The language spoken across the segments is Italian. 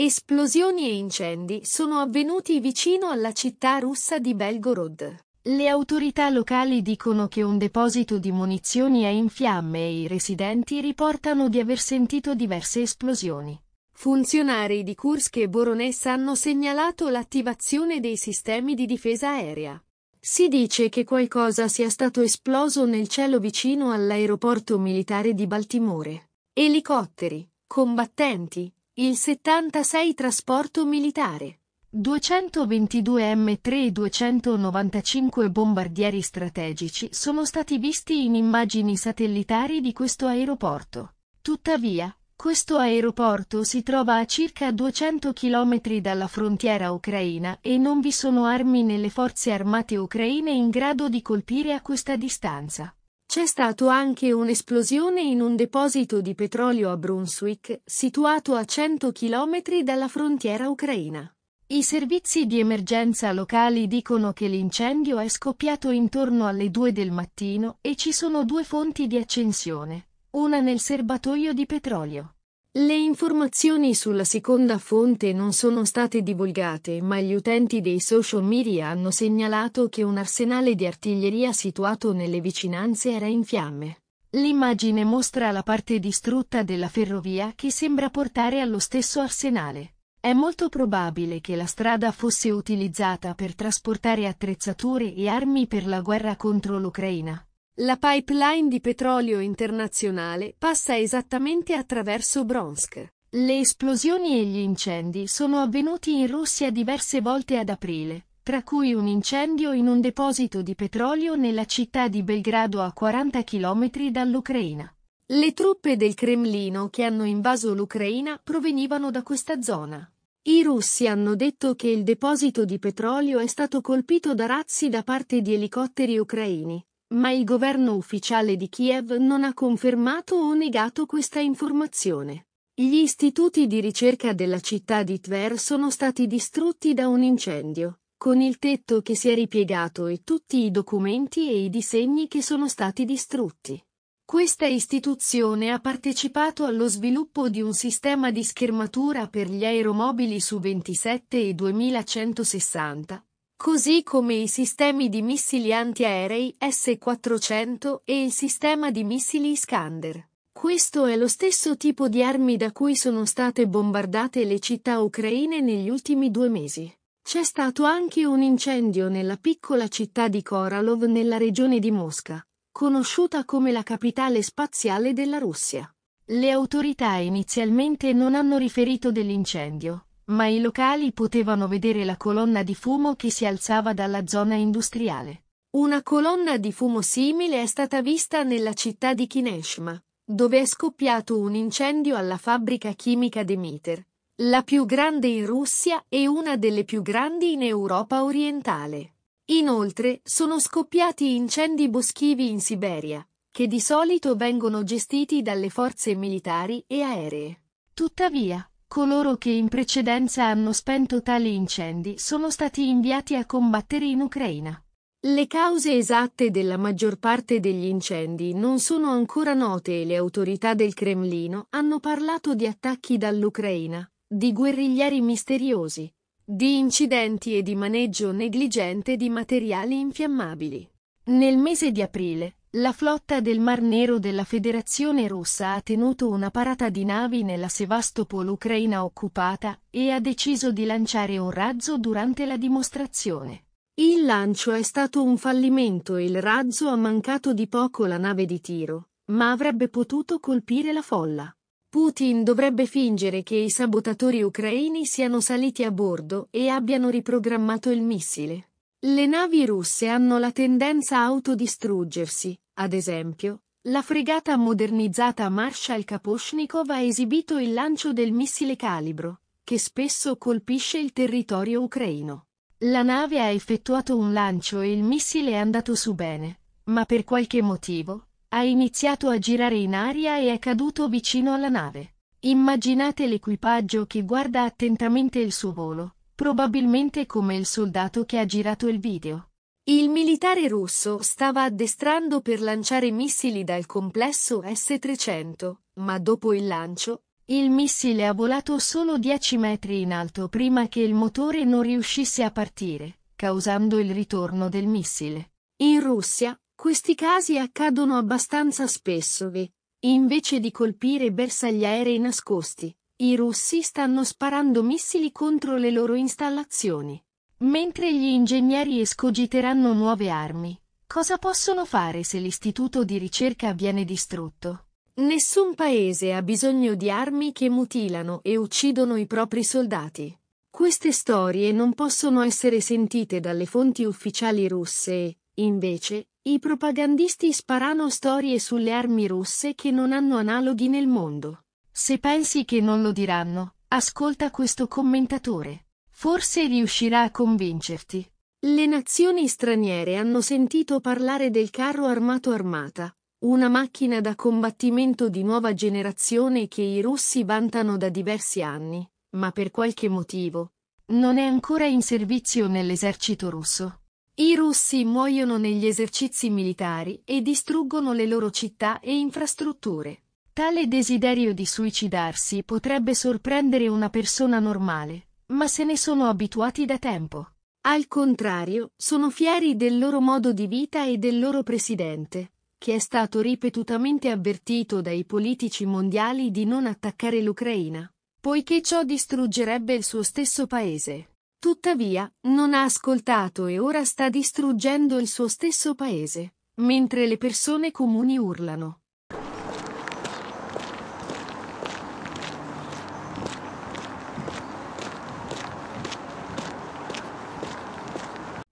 Esplosioni e incendi sono avvenuti vicino alla città russa di Belgorod. Le autorità locali dicono che un deposito di munizioni è in fiamme e i residenti riportano di aver sentito diverse esplosioni. Funzionari di Kursk e Boronessa hanno segnalato l'attivazione dei sistemi di difesa aerea. Si dice che qualcosa sia stato esploso nel cielo vicino all'aeroporto militare di Baltimore. Elicotteri, combattenti, il 76 trasporto militare. 222 M3 e 295 bombardieri strategici sono stati visti in immagini satellitari di questo aeroporto. Tuttavia, questo aeroporto si trova a circa 200 km dalla frontiera ucraina e non vi sono armi nelle forze armate ucraine in grado di colpire a questa distanza. C'è stato anche un'esplosione in un deposito di petrolio a Brunswick, situato a 100 km dalla frontiera ucraina. I servizi di emergenza locali dicono che l'incendio è scoppiato intorno alle 2 del mattino e ci sono due fonti di accensione, una nel serbatoio di petrolio le informazioni sulla seconda fonte non sono state divulgate, ma gli utenti dei social media hanno segnalato che un arsenale di artiglieria situato nelle vicinanze era in fiamme. L'immagine mostra la parte distrutta della ferrovia che sembra portare allo stesso arsenale. È molto probabile che la strada fosse utilizzata per trasportare attrezzature e armi per la guerra contro l'Ucraina. La pipeline di petrolio internazionale passa esattamente attraverso Bronsk. Le esplosioni e gli incendi sono avvenuti in Russia diverse volte ad aprile, tra cui un incendio in un deposito di petrolio nella città di Belgrado a 40 km dall'Ucraina. Le truppe del Cremlino che hanno invaso l'Ucraina provenivano da questa zona. I russi hanno detto che il deposito di petrolio è stato colpito da razzi da parte di elicotteri ucraini, ma il governo ufficiale di Kiev non ha confermato o negato questa informazione. Gli istituti di ricerca della città di Tver sono stati distrutti da un incendio, con il tetto che si è ripiegato e tutti i documenti e i disegni che sono stati distrutti. Questa istituzione ha partecipato allo sviluppo di un sistema di schermatura per gli aeromobili su 27 e 2160, così come i sistemi di missili antiaerei S-400 e il sistema di missili Iskander. Questo è lo stesso tipo di armi da cui sono state bombardate le città ucraine negli ultimi due mesi. C'è stato anche un incendio nella piccola città di Koralov nella regione di Mosca, conosciuta come la capitale spaziale della Russia. Le autorità inizialmente non hanno riferito dell'incendio, ma i locali potevano vedere la colonna di fumo che si alzava dalla zona industriale. Una colonna di fumo simile è stata vista nella città di Kineshma, dove è scoppiato un incendio alla fabbrica chimica Demeter, la più grande in Russia e una delle più grandi in Europa orientale. Inoltre, sono scoppiati incendi boschivi in Siberia, che di solito vengono gestiti dalle forze militari e aeree. Tuttavia, coloro che in precedenza hanno spento tali incendi sono stati inviati a combattere in Ucraina. Le cause esatte della maggior parte degli incendi non sono ancora note e le autorità del Cremlino hanno parlato di attacchi dall'Ucraina, di guerriglieri misteriosi, di incidenti e di maneggio negligente di materiali infiammabili. Nel mese di aprile, la flotta del Mar Nero della Federazione Russa ha tenuto una parata di navi nella Sevastopol ucraina occupata e ha deciso di lanciare un razzo durante la dimostrazione. Il lancio è stato un fallimento e il razzo ha mancato di poco la nave di tiro, ma avrebbe potuto colpire la folla. Putin dovrebbe fingere che i sabotatori ucraini siano saliti a bordo e abbiano riprogrammato il missile. Le navi russe hanno la tendenza a autodistruggersi, ad esempio, la fregata modernizzata Marshall Kaposhnikov ha esibito il lancio del missile calibro, che spesso colpisce il territorio ucraino. La nave ha effettuato un lancio e il missile è andato su bene, ma per qualche motivo, ha iniziato a girare in aria e è caduto vicino alla nave. Immaginate l'equipaggio che guarda attentamente il suo volo, probabilmente come il soldato che ha girato il video. Il militare russo stava addestrando per lanciare missili dal complesso S-300, ma dopo il lancio, il missile ha volato solo 10 metri in alto prima che il motore non riuscisse a partire, causando il ritorno del missile. In Russia, questi casi accadono abbastanza spesso e, invece di colpire bersagli aerei nascosti, i russi stanno sparando missili contro le loro installazioni. Mentre gli ingegneri escogiteranno nuove armi, cosa possono fare se l'istituto di ricerca viene distrutto? Nessun paese ha bisogno di armi che mutilano e uccidono i propri soldati. Queste storie non possono essere sentite dalle fonti ufficiali russe e, invece, i propagandisti sparano storie sulle armi russe che non hanno analoghi nel mondo. Se pensi che non lo diranno, ascolta questo commentatore. Forse riuscirà a convincerti. Le nazioni straniere hanno sentito parlare del carro armato armata, una macchina da combattimento di nuova generazione che i russi vantano da diversi anni, ma per qualche motivo non è ancora in servizio nell'esercito russo. I russi muoiono negli esercizi militari e distruggono le loro città e infrastrutture. Tale desiderio di suicidarsi potrebbe sorprendere una persona normale, ma se ne sono abituati da tempo. Al contrario, sono fieri del loro modo di vita e del loro presidente, che è stato ripetutamente avvertito dai politici mondiali di non attaccare l'Ucraina, poiché ciò distruggerebbe il suo stesso paese. Tuttavia, non ha ascoltato e ora sta distruggendo il suo stesso paese, mentre le persone comuni urlano.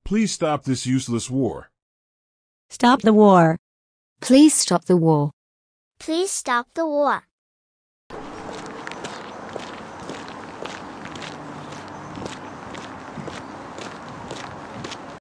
Please stop this useless war. Stop the war. Please stop the war. Please stop the war.